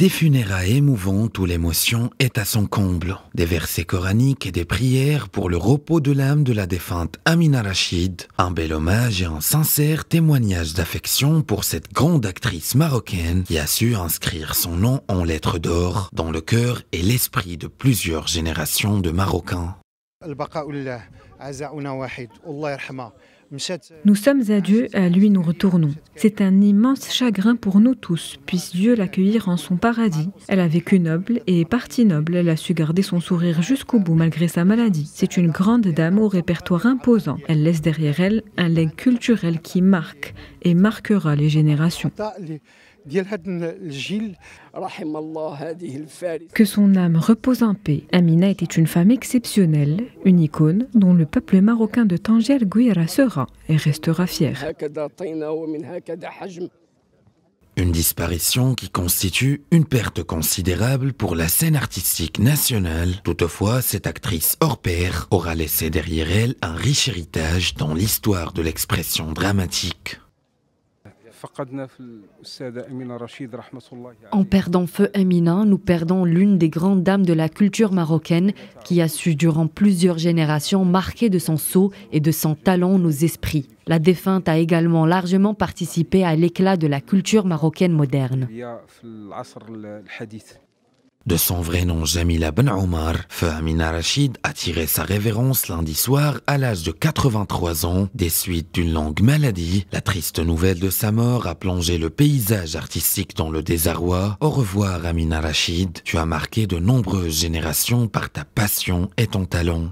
Des funérailles émouvantes où l'émotion est à son comble. Des versets coraniques et des prières pour le repos de l'âme de la défunte Amina Rachid. Un bel hommage et un sincère témoignage d'affection pour cette grande actrice marocaine qui a su inscrire son nom en lettres d'or dans le cœur et l'esprit de plusieurs générations de Marocains. Nous sommes à Dieu, à lui nous retournons. C'est un immense chagrin pour nous tous, puisse Dieu l'accueillir en son paradis. Elle a vécu noble et est partie noble, elle a su garder son sourire jusqu'au bout malgré sa maladie. C'est une grande dame au répertoire imposant. Elle laisse derrière elle un legs culturel qui marque et marquera les générations. Que son âme repose en paix. Amina était une femme exceptionnelle, une icône dont le peuple marocain de tangier Guiara sera et restera fière. Une disparition qui constitue une perte considérable pour la scène artistique nationale. Toutefois, cette actrice hors pair aura laissé derrière elle un riche héritage dans l'histoire de l'expression dramatique. En perdant feu Amina, nous perdons l'une des grandes dames de la culture marocaine qui a su durant plusieurs générations marquer de son sceau et de son talent nos esprits. La défunte a également largement participé à l'éclat de la culture marocaine moderne. De son vrai nom Jamila Ben Omar, Feu Amina Rachid a tiré sa révérence lundi soir à l'âge de 83 ans. Des suites d'une longue maladie, la triste nouvelle de sa mort a plongé le paysage artistique dans le désarroi. Au revoir Amina Rachid, tu as marqué de nombreuses générations par ta passion et ton talent.